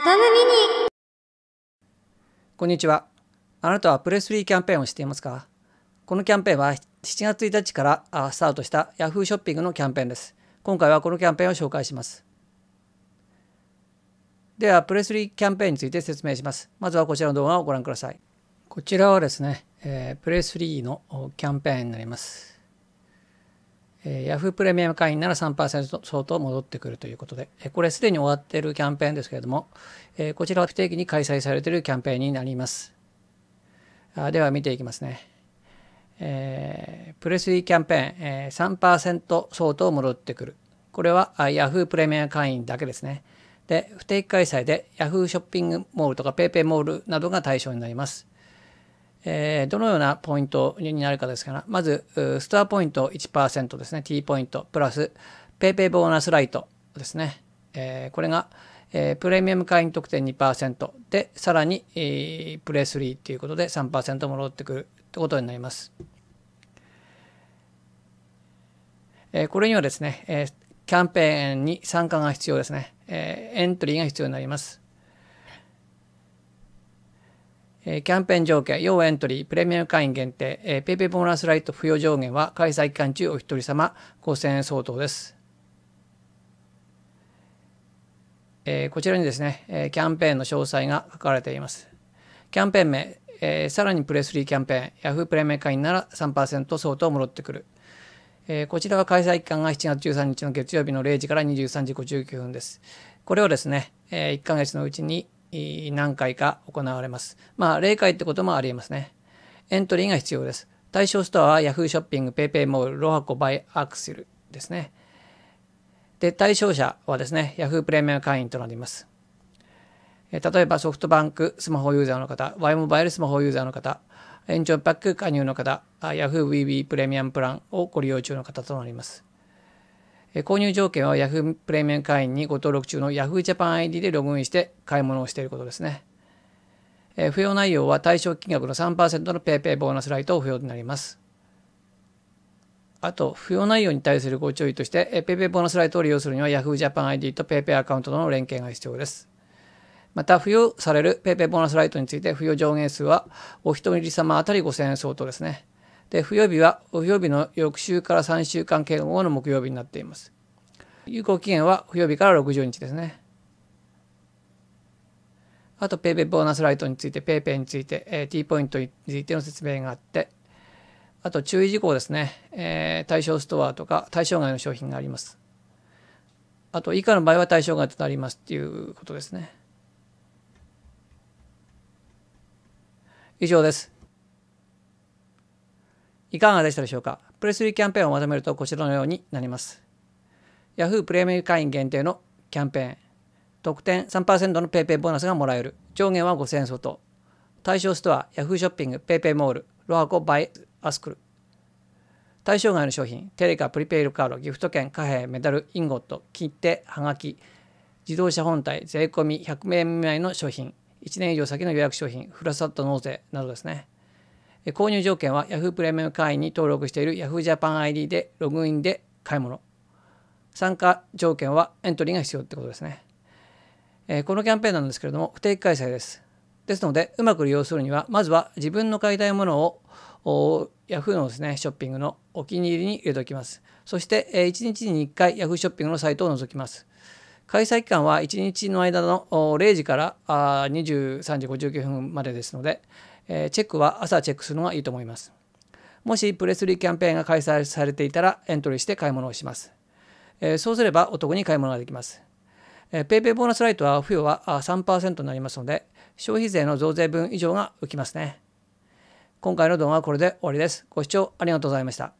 トムミニこんにちはあなたはプレスリーキャンペーンをしていますかこのキャンペーンは7月1日からスタートした Yahoo ショッピングのキャンペーンです今回はこのキャンペーンを紹介しますではプレスリーキャンペーンについて説明しますまずはこちらの動画をご覧くださいこちらはですね、えー、プレスリーのキャンペーンになりますえー、Yahoo プレミアム会員なら3%相当戻ってくるということで、えこれすでに終わっているキャンペーンですけれども、えこちらは不定期に開催されているキャンペーンになります。あでは見ていきますね。えー、プレスリーキャンペーン、えー、3%相当戻ってくる。これは Yahoo プレミアム会員だけですね。で、不定期開催で Yahoo ショッピングモールとか PayPay モールなどが対象になります。えー、どのようなポイントになるかですから、まず、スターポイント1%ですね、T ポイント、プラス、PayPay ボーナスライトですね。えー、これが、えー、プレミアム会員特典2%で、さらに、えー、プレスリーということで3%戻ってくるってことになります。えー、これにはですね、えー、キャンペーンに参加が必要ですね。えー、エントリーが必要になります。えキャンペーン条件、要エントリー、プレミアム会員限定、えー、ペイペイボーナスライト付与上限は開催期間中お一人様5000円相当です。えー、こちらにですね、えキャンペーンの詳細が書かれています。キャンペーン名、えー、さらにプレスリーキャンペーン、ヤフープレミアム会員なら3%相当戻ってくる。えこちらは開催期間が7月13日の月曜日の0時から23時59分です。これをですね、え1ヶ月のうちに何回か行われます。まあ、0回ってこともあり得ますね。エントリーが必要です。対象ストアは Yahoo ショッピング、PayPay モール、ロハコ、バイアクセルですね。で、対象者はですね、Yahoo プレミアム会員となります。例えばソフトバンクスマホユーザーの方、Y モバイルスマホユーザーの方、延長パック加入の方、Yahoo! VB プレミアムプランをご利用中の方となります。購入条件は Yahoo プレミアム会員にご登録中の Yahoo Japan ID でログインして買い物をしていることですね。え付与内容は対象金額の3%の PayPay ボーナスライトを付与になります。あと、付与内容に対するご注意として、PayPay ボーナスライトを利用するには Yahoo Japan ID と PayPay アカウントとの連携が必要です。また、付与される PayPay ボーナスライトについて、付与上限数はお一人様あたり5000円相当ですね。で不曜日は不曜日の翌週から3週間経後の木曜日になっています有効期限は不曜日から60日ですねあと PayPay ボーナスライトについて PayPay について、えー、T ポイントについての説明があってあと注意事項ですね、えー、対象ストアとか対象外の商品がありますあと以下の場合は対象外となりますっていうことですね以上ですいかがでしたでしょうかプレスリーキャンペーンをまとめるとこちらのようになります。Yahoo プレミアム会員限定のキャンペーン。特典3%の PayPay ボーナスがもらえる。上限は5000円相当。対象ストア、Yahoo ショッピング、PayPay モール、ロハコバイアスクル。対象外の商品、テレカ、プリペイルカード、ギフト券、貨幣、メダル、インゴット、切手、はがき、自動車本体、税込み100名未満の商品、1年以上先の予約商品、ふるさと納税などですね。購入条件は Yahoo プレミアム会員に登録している Yahoo Japan ID でログインで買い物。参加条件はエントリーが必要ってことですね。えこのキャンペーンなんですけれども、不定期開催です。ですので、うまく利用するには、まずは自分の買いたいものを Yahoo のですね、ショッピングのお気に入りに入れておきます。そして、え1日に1回 Yahoo ショッピングのサイトを覗きます。開催期間は1日の間の0時から23時59分までですので、えチェックは朝チェックするのがいいと思います。もしプレスリーキャンペーンが開催されていたらエントリーして買い物をします。えそうすればお得に買い物ができます。え PayPay ボーナスライトは付与は3%になりますので消費税の増税分以上が浮きますね。今回の動画はこれで終わりです。ご視聴ありがとうございました。